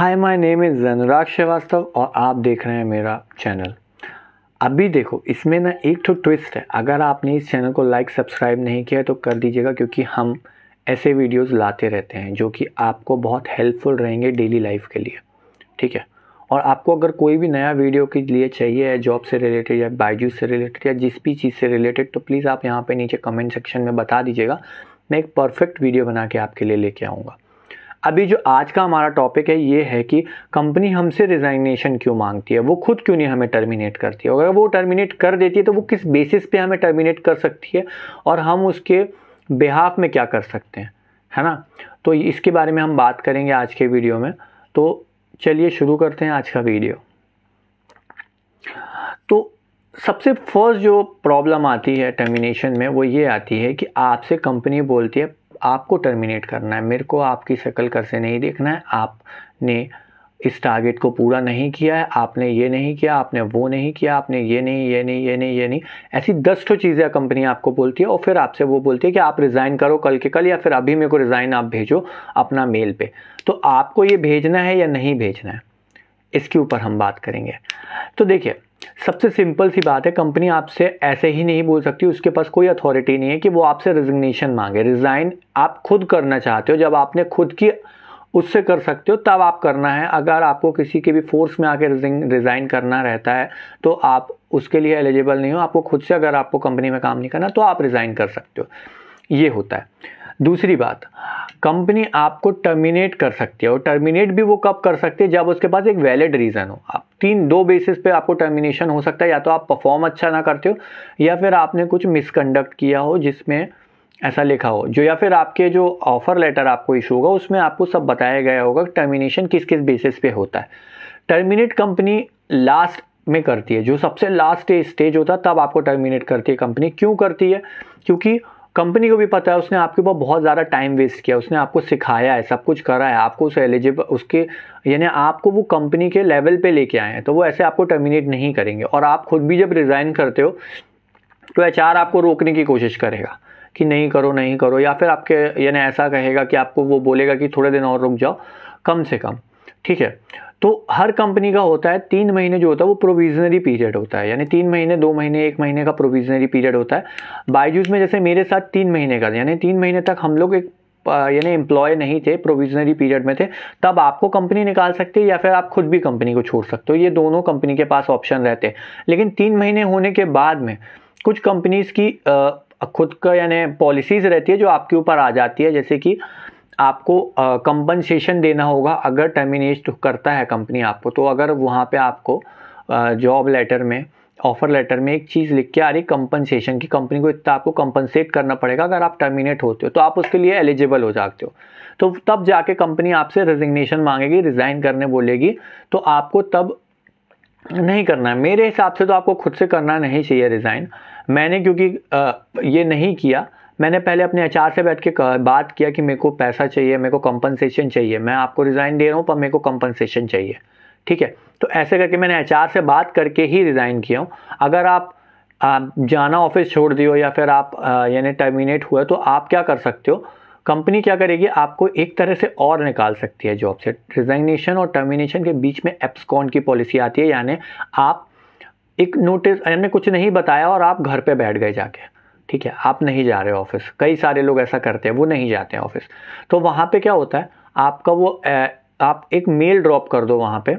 hi my name is Anurag Srivastava और आप देख रहे हैं मेरा चैनल अभी देखो इसमें ना एक तो ट्विस्ट है अगर आपने इस चैनल को लाइक सब्सक्राइब नहीं किया तो कर दीजिएगा क्योंकि हम ऐसे वीडियोस लाते रहते हैं जो कि आपको बहुत हेल्पफुल रहेंगे डेली लाइफ के लिए ठीक है और आपको अगर कोई भी नया वीडियो के लिए चाहिए या जॉब से रिलेटेड या बायजूस से रिलेटेड या जिस भी चीज़ से रिलेटेड तो प्लीज़ आप यहाँ पर नीचे कमेंट सेक्शन में बता दीजिएगा मैं एक परफेक्ट वीडियो बना के आपके लिए लेके आऊँगा अभी जो आज का हमारा टॉपिक है ये है कि कंपनी हमसे रिजाइनेशन क्यों मांगती है वो खुद क्यों नहीं हमें टर्मिनेट करती है अगर वो टर्मिनेट कर देती है तो वो किस बेसिस पे हमें टर्मिनेट कर सकती है और हम उसके बिहाफ में क्या कर सकते हैं है ना तो इसके बारे में हम बात करेंगे आज के वीडियो में तो चलिए शुरू करते हैं आज का वीडियो तो सबसे फर्स्ट जो प्रॉब्लम आती है टर्मिनेशन में वो ये आती है कि आपसे कंपनी बोलती है आपको टर्मिनेट करना है मेरे को आपकी शक्ल कर से नहीं देखना है आपने इस टारगेट को पूरा नहीं किया है आपने ये नहीं किया आपने वो नहीं किया आपने ये नहीं ये नहीं ये नहीं ये नहीं ऐसी दस ठो चीज़ें कंपनी आपको बोलती है और फिर आपसे वो बोलती है कि आप रिज़ाइन करो कल के कल या फिर अभी मेरे को रिज़ाइन आप भेजो अपना मेल पे तो आपको ये भेजना है या नहीं भेजना है इसके ऊपर हम बात करेंगे तो देखिए सबसे सिंपल सी बात है कंपनी आपसे ऐसे ही नहीं बोल सकती उसके पास कोई अथॉरिटी नहीं है कि वो आपसे रिजिग्नेशन मांगे रिज़ाइन आप खुद करना चाहते हो जब आपने खुद की उससे कर सकते हो तब आप करना है अगर आपको किसी के भी फोर्स में आके रिज़ाइन करना रहता है तो आप उसके लिए एलिजिबल नहीं हो आपको खुद से अगर आपको कंपनी में काम नहीं करना तो आप रिज़ाइन कर सकते हो ये होता है दूसरी बात कंपनी आपको टर्मिनेट कर सकती है और टर्मिनेट भी वो कब कर सकती है जब उसके पास एक वैलिड रीज़न हो आप तीन दो बेसिस पे आपको टर्मिनेशन हो सकता है या तो आप परफॉर्म अच्छा ना करते हो या फिर आपने कुछ मिसकंडक्ट किया हो जिसमें ऐसा लिखा हो जो या फिर आपके जो ऑफ़र लेटर आपको इशू होगा उसमें आपको सब बताया गया होगा कि टर्मिनेशन किस किस बेसिस पे होता है टर्मिनेट कंपनी लास्ट में करती है जो सबसे लास्ट स्टेज होता है तब आपको टर्मिनेट करती है कंपनी क्यों करती है क्योंकि कंपनी को भी पता है उसने आपके ऊपर बहुत ज़्यादा टाइम वेस्ट किया उसने आपको सिखाया है सब कुछ करा है आपको उस एलिजिबल उसके यानी आपको वो कंपनी के लेवल पे लेके आए हैं तो वो ऐसे आपको टर्मिनेट नहीं करेंगे और आप खुद भी जब रिज़ाइन करते हो तो एच आपको रोकने की कोशिश करेगा कि नहीं करो नहीं करो या फिर आपके यानी ऐसा कहेगा कि आपको वो बोलेगा कि थोड़े दिन और रुक जाओ कम से कम ठीक है तो हर कंपनी का होता है तीन महीने जो होता है वो प्रोविजनरी पीरियड होता है यानी तीन महीने दो महीने एक महीने का प्रोविजनरी पीरियड होता है बायजूस में जैसे मेरे साथ तीन महीने का यानी तीन महीने तक हम लोग एक यानी एम्प्लॉय नहीं थे प्रोविजनरी पीरियड में थे तब आपको कंपनी निकाल सकती है या फिर आप खुद भी कंपनी को छोड़ सकते हो ये दोनों कंपनी के पास ऑप्शन रहते हैं लेकिन तीन महीने होने के बाद में कुछ कंपनीज़ की खुद का यानी पॉलिसीज़ रहती है जो आपके ऊपर आ जाती है जैसे कि आपको कंपनसेशन देना होगा अगर टर्मिनेट करता है कंपनी आपको तो अगर वहाँ पे आपको जॉब लेटर में ऑफर लेटर में एक चीज़ लिख के आ रही कंपनसेशन की कंपनी को इतना आपको कंपनसेट करना पड़ेगा अगर आप टर्मिनेट होते हो तो आप उसके लिए एलिजिबल हो जाते हो तो तब जाके कंपनी आपसे रिजिग्नेशन मांगेगी रिज़ाइन करने बोलेगी तो आपको तब नहीं करना है मेरे हिसाब से तो आपको खुद से करना नहीं चाहिए रिज़ाइन मैंने क्योंकि ये नहीं किया मैंने पहले अपने अचार से बैठ के बात किया कि मेरे को पैसा चाहिए मेरे को कंपनसेशन चाहिए मैं आपको रिज़ाइन दे रहा हूँ पर मेरे को कंपनसेशन चाहिए ठीक है तो ऐसे करके मैंने अचार से बात करके ही रिज़ाइन किया हूँ अगर आप जाना ऑफिस छोड़ दियो या फिर आप यानी टर्मिनेट हुआ तो आप क्या कर सकते हो कंपनी क्या करेगी आपको एक तरह से और निकाल सकती है जॉब से रिजाइनेशन और टर्मिनेशन के बीच में एप्सकॉन की पॉलिसी आती है यानी आप एक नोटिस यानी कुछ नहीं बताया और आप घर पे बैठ गए जाके ठीक है आप नहीं जा रहे ऑफिस कई सारे लोग ऐसा करते हैं वो नहीं जाते हैं ऑफिस तो वहाँ पे क्या होता है आपका वो ए, आप एक मेल ड्रॉप कर दो वहाँ पे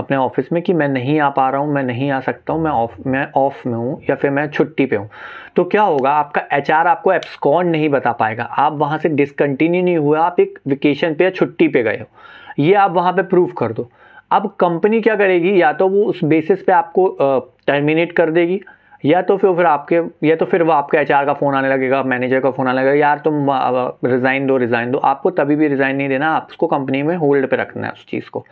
अपने ऑफिस में कि मैं नहीं आ पा रहा हूँ मैं नहीं आ सकता हूँ मैं ऑफ मैं ऑफ में हूँ या फिर मैं छुट्टी पे हूँ तो क्या होगा आपका एच आपको एप्सकॉन नहीं बता पाएगा आप वहाँ से डिसकंटिन्यू नहीं हुआ आप एक वेकेशन पे या छुट्टी पे गए हो ये आप वहाँ पे प्रूफ कर दो अब कंपनी क्या करेगी या तो वो उस बेसिस पे आपको टर्मिनेट कर देगी या तो फिर फिर आपके या तो फिर वो आपके एच का फ़ोन आने लगेगा मैनेजर का फ़ोन आने लगेगा यार तुम रिज़ाइन दो रिज़ाइन दो आपको तभी भी रिज़ाइन नहीं देना आपको कंपनी में होल्ड पे रखना है उस चीज़ को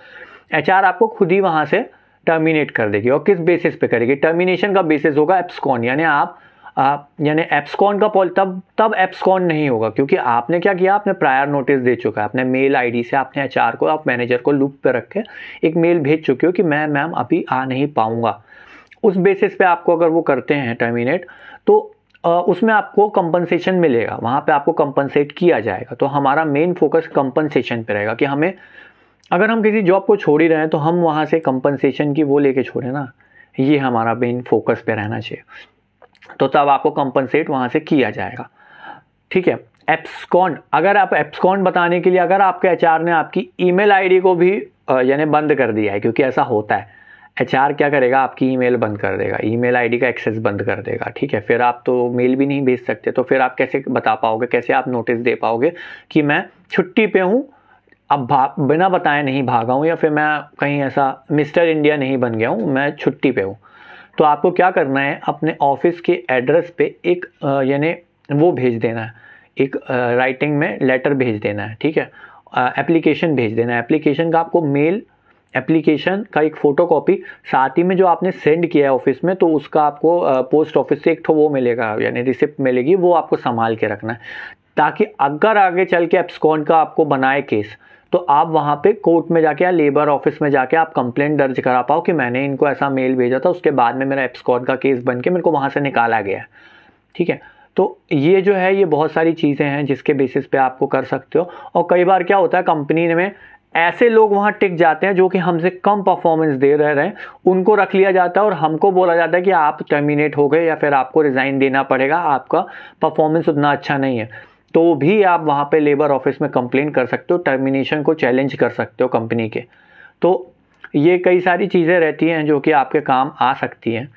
एच आपको खुद ही वहाँ से टर्मिनेट कर देगी और किस बेसिस पे करेगी टर्मिनेशन का बेसिस होगा एप्सकॉन यानी आप यानी एप्सकॉन का पॉल तब तब एप्सकॉन नहीं होगा क्योंकि आपने क्या किया आपने प्रायर नोटिस दे चुका है आपने मेल आईडी से आपने एचआर को आप मैनेजर को लूप पर रख के एक मेल भेज चुके हो कि मैं मैम अभी आ नहीं पाऊँगा उस बेसिस पे आपको अगर वो करते हैं टर्मिनेट तो उसमें आपको कंपनसेशन मिलेगा वहाँ पे आपको कंपनसेट किया जाएगा तो हमारा मेन फोकस कंपनसेशन पे रहेगा कि हमें अगर हम किसी जॉब को छोड़ ही रहे हैं तो हम वहाँ से कंपनसेशन की वो लेके छोड़ें ना ये हमारा मेन फोकस पे रहना चाहिए तो तब आपको कंपनसेट वहाँ से किया जाएगा ठीक है एप्सकॉन अगर आप एप्सकॉन बताने के लिए अगर आपके एच ने आपकी ईमेल आईडी को भी यानी बंद कर दिया है क्योंकि ऐसा होता है एच क्या करेगा आपकी ईमेल बंद कर देगा ईमेल आईडी का एक्सेस बंद कर देगा ठीक है फिर आप तो मेल भी नहीं भेज सकते तो फिर आप कैसे बता पाओगे कैसे आप नोटिस दे पाओगे कि मैं छुट्टी पे हूँ अब बिना बताए नहीं भागा हूँ या फिर मैं कहीं ऐसा मिस्टर इंडिया नहीं बन गया हूँ मैं छुट्टी पे हूँ तो आपको क्या करना है अपने ऑफिस के एड्रेस पे एक यानी वो भेज देना है एक राइटिंग में लेटर भेज देना है ठीक है एप्लीकेशन भेज देना है एप्लीकेशन का आपको मेल एप्लीकेशन का एक फ़ोटोकॉपी साथ ही में जो आपने सेंड किया है ऑफिस में तो उसका आपको पोस्ट ऑफिस से एक तो वो मिलेगा यानी रिसिप्ट मिलेगी वो आपको संभाल के रखना है ताकि अगर आगे चल के एप्सकॉन का आपको बनाए केस तो आप वहाँ पे कोर्ट में जाके या लेबर ऑफिस में जाके आप कंप्लेंट दर्ज करा पाओ कि मैंने इनको ऐसा मेल भेजा था उसके बाद में मेरा एप्सकॉन का केस बन के मेरे को वहाँ से निकाला गया ठीक है तो ये जो है ये बहुत सारी चीज़ें हैं जिसके बेसिस पे आपको कर सकते हो और कई बार क्या होता है कंपनी में ऐसे लोग वहाँ टिक जाते हैं जो कि हमसे कम परफॉर्मेंस दे रहे हैं उनको रख लिया जाता है और हमको बोला जाता है कि आप टर्मिनेट हो गए या फिर आपको रिज़ाइन देना पड़ेगा आपका परफॉर्मेंस उतना अच्छा नहीं है तो भी आप वहाँ पे लेबर ऑफिस में कंप्लेन कर सकते हो टर्मिनेशन को चैलेंज कर सकते हो कंपनी के तो ये कई सारी चीज़ें रहती हैं जो कि आपके काम आ सकती हैं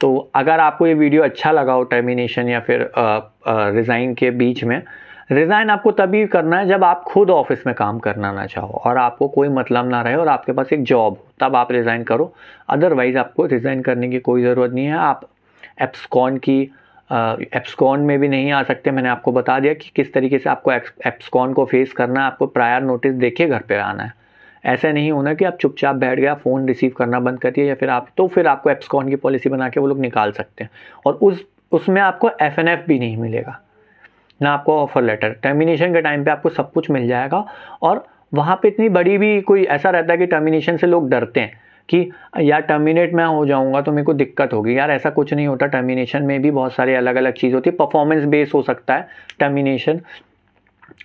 तो अगर आपको ये वीडियो अच्छा लगा हो टर्मिनेशन या फिर रिज़ाइन के बीच में रिज़ाइन आपको तभी करना है जब आप खुद ऑफिस में काम करना ना चाहो और आपको कोई मतलब ना रहे और आपके पास एक जॉब हो तब आप रिज़ाइन करो अदरवाइज़ आपको रिज़ाइन करने की कोई ज़रूरत नहीं है आप एप्सकॉन की एप्सकॉन में भी नहीं आ सकते मैंने आपको बता दिया कि किस तरीके से आपको एप्सकॉन को फेस करना है आपको प्रायर नोटिस देखे घर पर आना है ऐसा नहीं होना कि आप चुपचाप बैठ गया फ़ोन रिसीव करना बंद कर दिया या फिर आप तो फिर आपको एप्सकॉन की पॉलिसी बना के वो लोग निकाल सकते हैं और उस उसमें आपको एफ भी नहीं मिलेगा ना आपको ऑफर लेटर टर्मिनेशन के टाइम पे आपको सब कुछ मिल जाएगा और वहाँ पे इतनी बड़ी भी कोई ऐसा रहता है कि टर्मिनेशन से लोग डरते हैं कि यार टर्मिनेट मैं हो जाऊँगा तो मेरे को दिक्कत होगी यार ऐसा कुछ नहीं होता टर्मिनेशन में भी बहुत सारी अलग अलग चीज़ होती है परफॉर्मेंस बेस हो सकता है टर्मिनेशन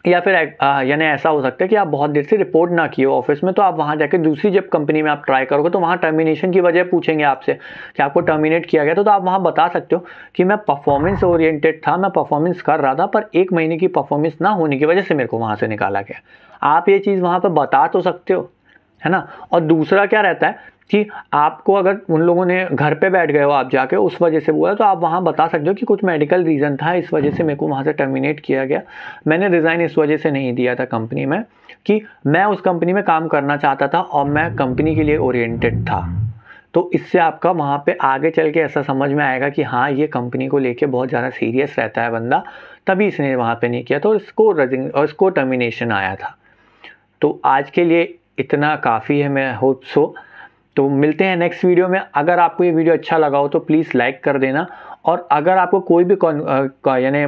या फिर यानी ऐसा हो सकता है कि आप बहुत देर से रिपोर्ट ना किए ऑफिस में तो आप वहाँ जाके दूसरी जब कंपनी में आप ट्राई करोगे तो वहाँ टर्मिनेशन की वजह पूछेंगे आपसे कि आपको टर्मिनेट किया गया तो, तो आप वहाँ बता सकते हो कि मैं परफॉर्मेंस ओरिएंटेड था मैं परफॉर्मेंस कर रहा था पर एक महीने की परफॉर्मेंस ना होने की वजह से मेरे को वहाँ से निकाला गया आप ये चीज़ वहाँ पर बता तो सकते हो है ना और दूसरा क्या रहता है कि आपको अगर उन लोगों ने घर पे बैठ गए हो आप जाके उस वजह से हुआ तो आप वहाँ बता सकते हो कि कुछ मेडिकल रीज़न था इस वजह से मेरे को वहाँ से टर्मिनेट किया गया मैंने रिज़ाइन इस वजह से नहीं दिया था कंपनी में कि मैं उस कंपनी में काम करना चाहता था और मैं कंपनी के लिए ओरिएंटेड था तो इससे आपका वहाँ पे आगे चल के ऐसा समझ में आएगा कि हाँ ये कंपनी को लेके बहुत ज़्यादा सीरियस रहता है बंदा तभी इसने वहाँ पे नहीं किया तो इसको रजिंग और इसको टर्मिनेशन आया था तो आज के लिए इतना काफ़ी है मैं होप सो तो मिलते हैं नेक्स्ट वीडियो में अगर आपको ये वीडियो अच्छा लगा हो तो प्लीज़ लाइक कर देना और अगर आपको कोई भी यानी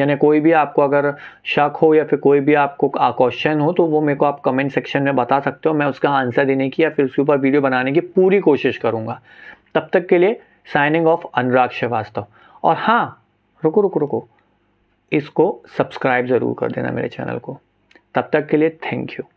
यानी कोई भी आपको अगर शक हो या फिर कोई भी आपको क्वेश्चन हो तो वो मेरे को आप कमेंट सेक्शन में बता सकते हो मैं उसका आंसर देने की या फिर उसके ऊपर वीडियो बनाने की पूरी कोशिश करूँगा तब तक के लिए साइनिंग ऑफ अनुराग श्रीवास्तव और हाँ रुको रुको रुको इसको सब्सक्राइब ज़रूर कर देना मेरे चैनल को तब तक के लिए थैंक यू